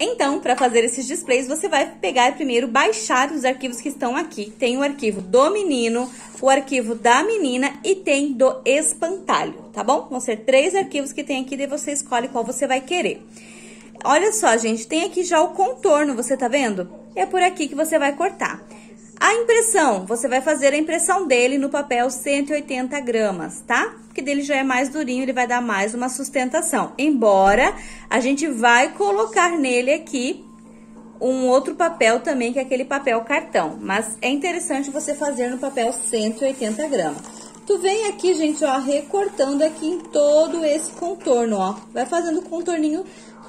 Então, para fazer esses displays, você vai pegar primeiro baixar os arquivos que estão aqui. Tem o arquivo do menino, o arquivo da menina e tem do espantalho, tá bom? Vão ser três arquivos que tem aqui, daí você escolhe qual você vai querer. Olha só, gente, tem aqui já o contorno, você tá vendo? É por aqui que você vai cortar. A impressão, você vai fazer a impressão dele no papel 180 gramas, tá? Porque dele já é mais durinho, ele vai dar mais uma sustentação. Embora a gente vai colocar nele aqui um outro papel também, que é aquele papel cartão. Mas é interessante você fazer no papel 180 gramas. Tu vem aqui, gente, ó, recortando aqui em todo esse contorno, ó. Vai fazendo o contorninho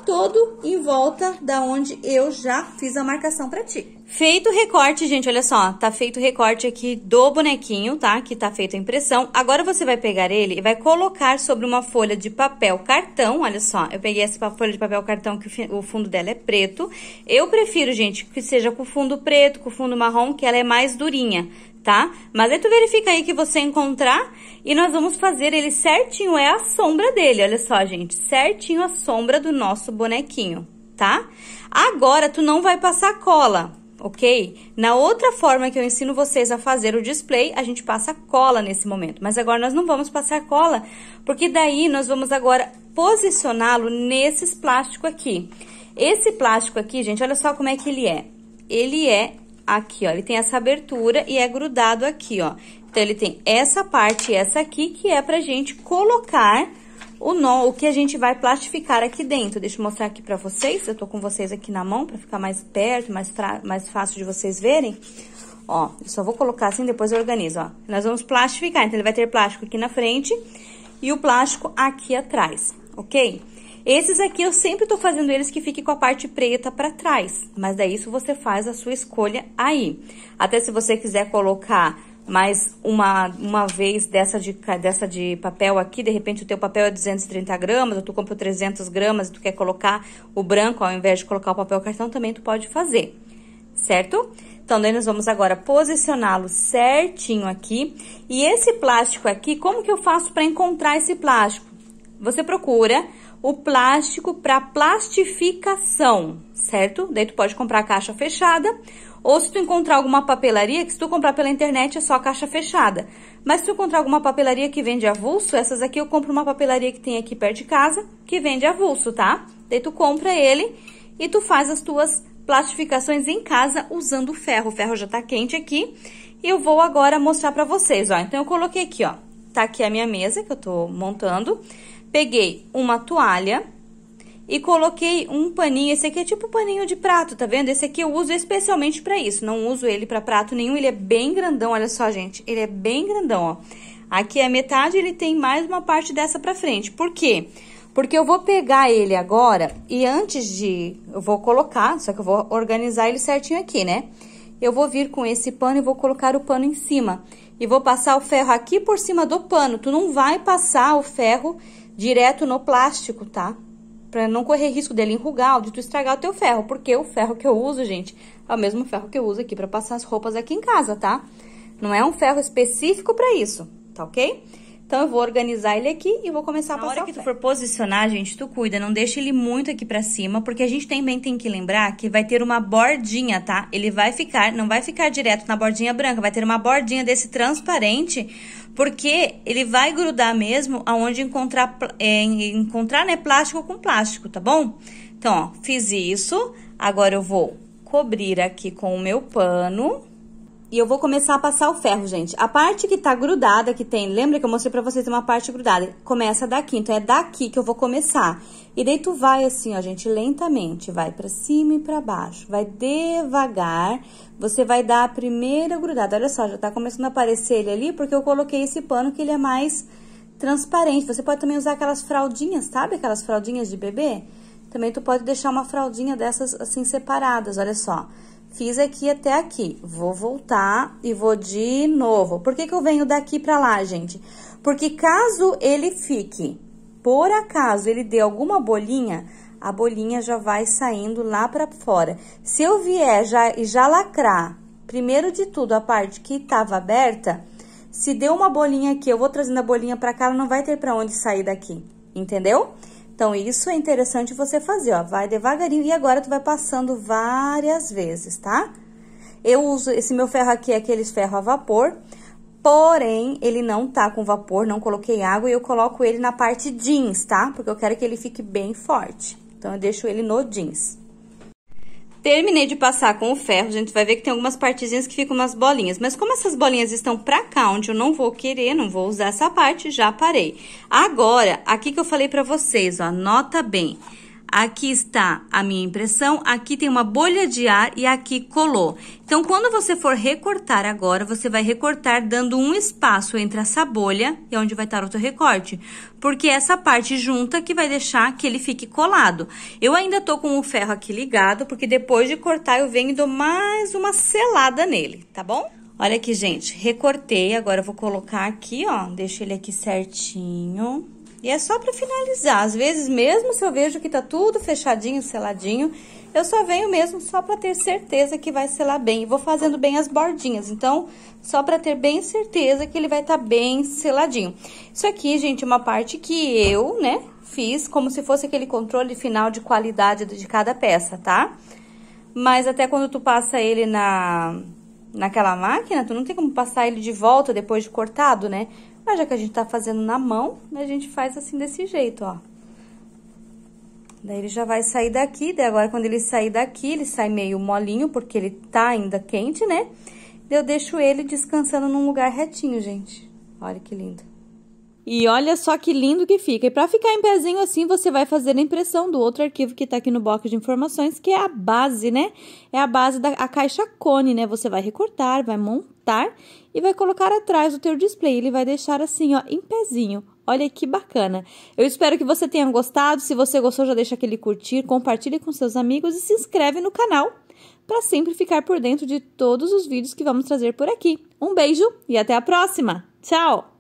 todo em volta da onde eu já fiz a marcação pra ti. Feito o recorte, gente, olha só, tá feito o recorte aqui do bonequinho, tá? Que tá feita a impressão. Agora você vai pegar ele e vai colocar sobre uma folha de papel cartão, olha só. Eu peguei essa folha de papel cartão que o fundo dela é preto. Eu prefiro, gente, que seja com fundo preto, com fundo marrom, que ela é mais durinha, tá? Mas aí tu verifica aí que você encontrar e nós vamos fazer ele certinho, é a sombra dele, olha só, gente, certinho a sombra do nosso bonequinho, tá? Agora, tu não vai passar cola, ok? Na outra forma que eu ensino vocês a fazer o display, a gente passa cola nesse momento, mas agora nós não vamos passar cola, porque daí nós vamos agora posicioná-lo nesses plásticos aqui. Esse plástico aqui, gente, olha só como é que ele é. Ele é aqui, ó. Ele tem essa abertura e é grudado aqui, ó. Então, ele tem essa parte e essa aqui, que é pra gente colocar o nó, o que a gente vai plastificar aqui dentro. Deixa eu mostrar aqui pra vocês. Eu tô com vocês aqui na mão pra ficar mais perto, mais, mais fácil de vocês verem. Ó, eu só vou colocar assim, depois eu organizo, ó. Nós vamos plastificar, então ele vai ter plástico aqui na frente e o plástico aqui atrás, ok? Esses aqui eu sempre estou fazendo eles que fique com a parte preta para trás, mas daí isso você faz a sua escolha aí. Até se você quiser colocar mais uma, uma vez dessa de, dessa de papel aqui, de repente o teu papel é 230 gramas, ou tu compra 300 gramas e tu quer colocar o branco ao invés de colocar o papel cartão, também tu pode fazer, certo? Então, daí nós vamos agora posicioná-lo certinho aqui. E esse plástico aqui, como que eu faço para encontrar esse plástico? Você procura o plástico para plastificação, certo? Daí tu pode comprar caixa fechada, ou se tu encontrar alguma papelaria, que se tu comprar pela internet é só caixa fechada. Mas se tu encontrar alguma papelaria que vende avulso, essas aqui eu compro uma papelaria que tem aqui perto de casa, que vende avulso, tá? Daí tu compra ele e tu faz as tuas plastificações em casa usando ferro. O ferro já tá quente aqui. E eu vou agora mostrar pra vocês, ó. Então, eu coloquei aqui, ó Tá aqui a minha mesa que eu tô montando. Peguei uma toalha e coloquei um paninho. Esse aqui é tipo paninho de prato, tá vendo? Esse aqui eu uso especialmente para isso. Não uso ele para prato nenhum. Ele é bem grandão, olha só, gente. Ele é bem grandão, ó. Aqui é metade, ele tem mais uma parte dessa pra frente. Por quê? Porque eu vou pegar ele agora e antes de... Eu vou colocar, só que eu vou organizar ele certinho aqui, né? Né? eu vou vir com esse pano e vou colocar o pano em cima. E vou passar o ferro aqui por cima do pano. Tu não vai passar o ferro direto no plástico, tá? Pra não correr risco dele enrugar ou de tu estragar o teu ferro. Porque o ferro que eu uso, gente, é o mesmo ferro que eu uso aqui pra passar as roupas aqui em casa, tá? Não é um ferro específico pra isso, tá ok? Então eu vou organizar ele aqui e vou começar Na a passar. Na hora que tu for posicionar, gente, tu cuida, não deixa ele muito aqui para cima, porque a gente também tem que lembrar que vai ter uma bordinha, tá? Ele vai ficar, não vai ficar direto na bordinha branca, vai ter uma bordinha desse transparente, porque ele vai grudar mesmo aonde encontrar, é, encontrar né, plástico com plástico, tá bom? Então, ó, fiz isso. Agora eu vou cobrir aqui com o meu pano. E eu vou começar a passar o ferro, gente. A parte que tá grudada, que tem... Lembra que eu mostrei pra vocês uma parte grudada? Começa daqui, então é daqui que eu vou começar. E daí tu vai assim, ó, gente, lentamente. Vai pra cima e pra baixo. Vai devagar. Você vai dar a primeira grudada. Olha só, já tá começando a aparecer ele ali, porque eu coloquei esse pano que ele é mais transparente. Você pode também usar aquelas fraldinhas, sabe? Aquelas fraldinhas de bebê. Também tu pode deixar uma fraldinha dessas assim separadas, olha só. Fiz aqui até aqui. Vou voltar e vou de novo. Por que, que eu venho daqui para lá, gente? Porque caso ele fique, por acaso ele dê alguma bolinha, a bolinha já vai saindo lá para fora. Se eu vier já, e já lacrar, primeiro de tudo, a parte que estava aberta, se deu uma bolinha aqui, eu vou trazendo a bolinha para cá, ela não vai ter para onde sair daqui, entendeu? Então, isso é interessante você fazer, ó. Vai devagarinho e agora tu vai passando várias vezes, tá? Eu uso, esse meu ferro aqui é aqueles ferro a vapor, porém, ele não tá com vapor, não coloquei água e eu coloco ele na parte jeans, tá? Porque eu quero que ele fique bem forte. Então, eu deixo ele no jeans. Terminei de passar com o ferro, a gente vai ver que tem algumas partezinhas que ficam umas bolinhas. Mas como essas bolinhas estão pra cá, onde eu não vou querer, não vou usar essa parte, já parei. Agora, aqui que eu falei pra vocês, ó, nota bem aqui está a minha impressão, aqui tem uma bolha de ar e aqui colou. Então, quando você for recortar agora, você vai recortar dando um espaço entre essa bolha e onde vai estar o teu recorte, porque é essa parte junta que vai deixar que ele fique colado. Eu ainda tô com o ferro aqui ligado, porque depois de cortar eu venho e dou mais uma selada nele, tá bom? Olha aqui, gente, recortei, agora eu vou colocar aqui, ó, deixo ele aqui certinho. E é só para finalizar. Às vezes, mesmo se eu vejo que tá tudo fechadinho, seladinho, eu só venho mesmo só para ter certeza que vai selar bem. vou fazendo bem as bordinhas, então, só para ter bem certeza que ele vai estar tá bem seladinho. Isso aqui, gente, é uma parte que eu, né, fiz como se fosse aquele controle final de qualidade de cada peça, tá? Mas até quando tu passa ele na naquela máquina, tu não tem como passar ele de volta depois de cortado, né? Mas ah, já que a gente tá fazendo na mão, né, a gente faz assim desse jeito, ó. Daí ele já vai sair daqui, daí agora quando ele sair daqui, ele sai meio molinho, porque ele tá ainda quente, né? Eu deixo ele descansando num lugar retinho, gente. Olha que lindo. E olha só que lindo que fica. E para ficar em pezinho assim, você vai fazer a impressão do outro arquivo que está aqui no bloco de informações, que é a base, né? É a base da a caixa cone, né? Você vai recortar, vai montar e vai colocar atrás do teu display. Ele vai deixar assim, ó, em pezinho. Olha que bacana. Eu espero que você tenha gostado. Se você gostou, já deixa aquele curtir, compartilha com seus amigos e se inscreve no canal para sempre ficar por dentro de todos os vídeos que vamos trazer por aqui. Um beijo e até a próxima. Tchau!